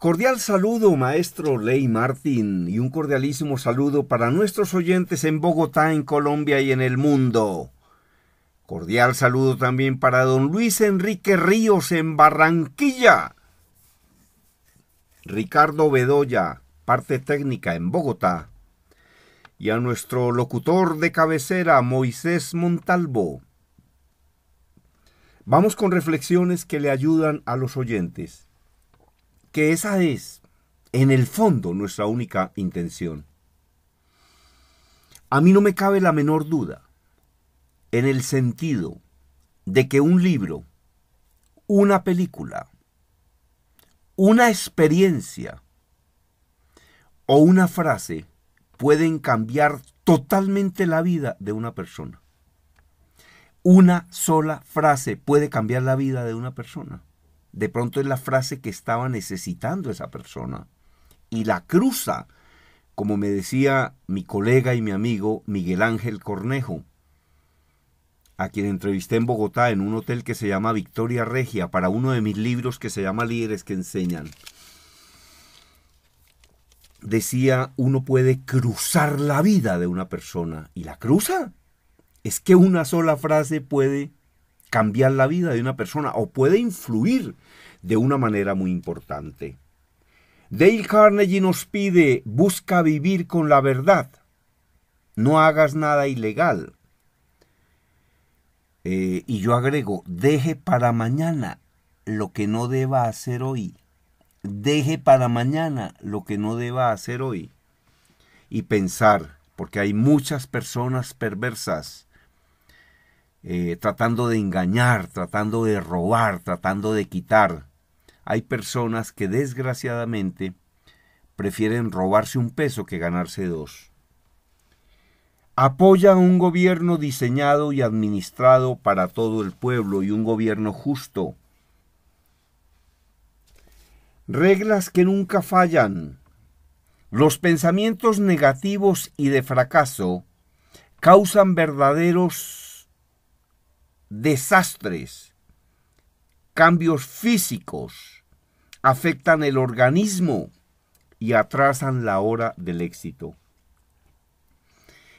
Cordial saludo, maestro Ley Martín, y un cordialísimo saludo para nuestros oyentes en Bogotá, en Colombia y en el mundo. Cordial saludo también para don Luis Enrique Ríos en Barranquilla. Ricardo Bedoya, parte técnica en Bogotá. Y a nuestro locutor de cabecera, Moisés Montalvo. Vamos con reflexiones que le ayudan a los oyentes que esa es, en el fondo, nuestra única intención. A mí no me cabe la menor duda en el sentido de que un libro, una película, una experiencia o una frase pueden cambiar totalmente la vida de una persona. Una sola frase puede cambiar la vida de una persona de pronto es la frase que estaba necesitando esa persona. Y la cruza, como me decía mi colega y mi amigo Miguel Ángel Cornejo, a quien entrevisté en Bogotá en un hotel que se llama Victoria Regia, para uno de mis libros que se llama Líderes que Enseñan. Decía, uno puede cruzar la vida de una persona. ¿Y la cruza? Es que una sola frase puede cambiar la vida de una persona o puede influir de una manera muy importante. Dale Carnegie nos pide, busca vivir con la verdad, no hagas nada ilegal. Eh, y yo agrego, deje para mañana lo que no deba hacer hoy. Deje para mañana lo que no deba hacer hoy. Y pensar, porque hay muchas personas perversas eh, tratando de engañar, tratando de robar, tratando de quitar. Hay personas que desgraciadamente prefieren robarse un peso que ganarse dos. Apoya un gobierno diseñado y administrado para todo el pueblo y un gobierno justo. Reglas que nunca fallan. Los pensamientos negativos y de fracaso causan verdaderos desastres, cambios físicos, afectan el organismo y atrasan la hora del éxito.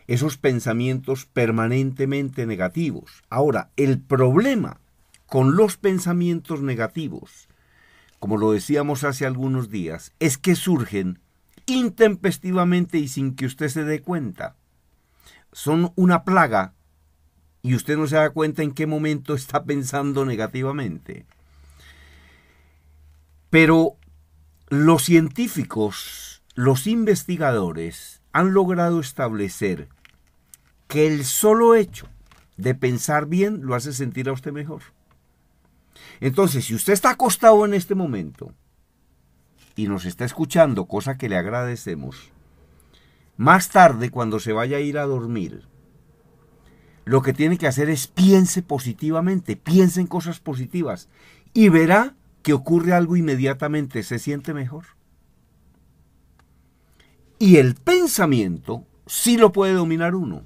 Esos pensamientos permanentemente negativos. Ahora, el problema con los pensamientos negativos, como lo decíamos hace algunos días, es que surgen intempestivamente y sin que usted se dé cuenta. Son una plaga y usted no se da cuenta en qué momento está pensando negativamente. Pero los científicos, los investigadores han logrado establecer que el solo hecho de pensar bien lo hace sentir a usted mejor. Entonces, si usted está acostado en este momento y nos está escuchando, cosa que le agradecemos, más tarde cuando se vaya a ir a dormir, lo que tiene que hacer es piense positivamente, piense en cosas positivas y verá que ocurre algo inmediatamente, se siente mejor. Y el pensamiento sí lo puede dominar uno.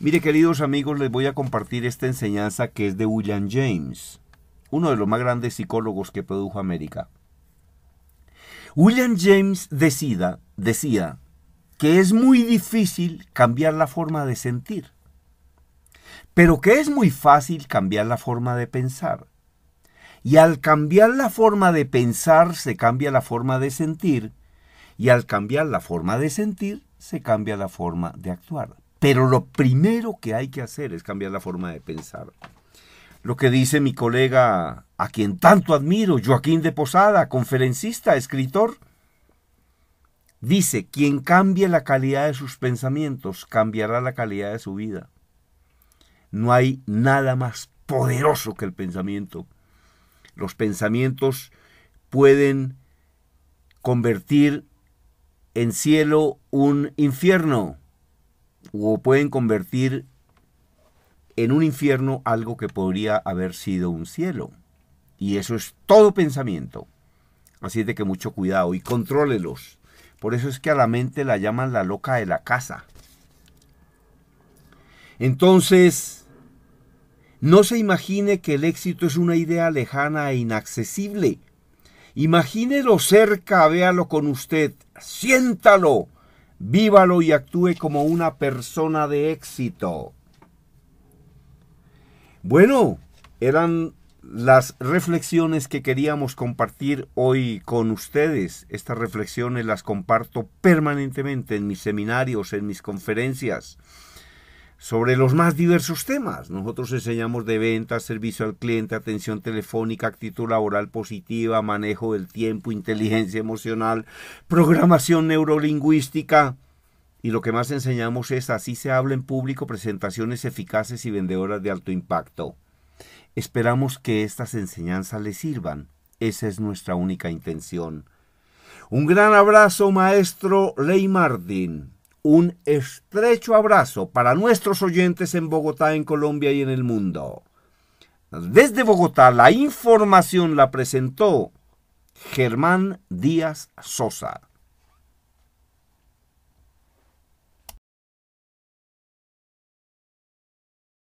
Mire, queridos amigos, les voy a compartir esta enseñanza que es de William James, uno de los más grandes psicólogos que produjo América. William James decida, decía que es muy difícil cambiar la forma de sentir, pero que es muy fácil cambiar la forma de pensar. Y al cambiar la forma de pensar se cambia la forma de sentir, y al cambiar la forma de sentir se cambia la forma de actuar. Pero lo primero que hay que hacer es cambiar la forma de pensar. Lo que dice mi colega, a quien tanto admiro, Joaquín de Posada, conferencista, escritor, Dice, quien cambie la calidad de sus pensamientos, cambiará la calidad de su vida. No hay nada más poderoso que el pensamiento. Los pensamientos pueden convertir en cielo un infierno o pueden convertir en un infierno algo que podría haber sido un cielo. Y eso es todo pensamiento. Así de que mucho cuidado y contrólelos. Por eso es que a la mente la llaman la loca de la casa. Entonces, no se imagine que el éxito es una idea lejana e inaccesible. Imagínelo cerca, véalo con usted, siéntalo, vívalo y actúe como una persona de éxito. Bueno, eran las reflexiones que queríamos compartir hoy con ustedes. Estas reflexiones las comparto permanentemente en mis seminarios, en mis conferencias, sobre los más diversos temas. Nosotros enseñamos de ventas, servicio al cliente, atención telefónica, actitud laboral positiva, manejo del tiempo, inteligencia emocional, programación neurolingüística. Y lo que más enseñamos es así se habla en público, presentaciones eficaces y vendedoras de alto impacto. Esperamos que estas enseñanzas les sirvan. Esa es nuestra única intención. Un gran abrazo, maestro Ley Martín. Un estrecho abrazo para nuestros oyentes en Bogotá, en Colombia y en el mundo. Desde Bogotá, la información la presentó Germán Díaz Sosa.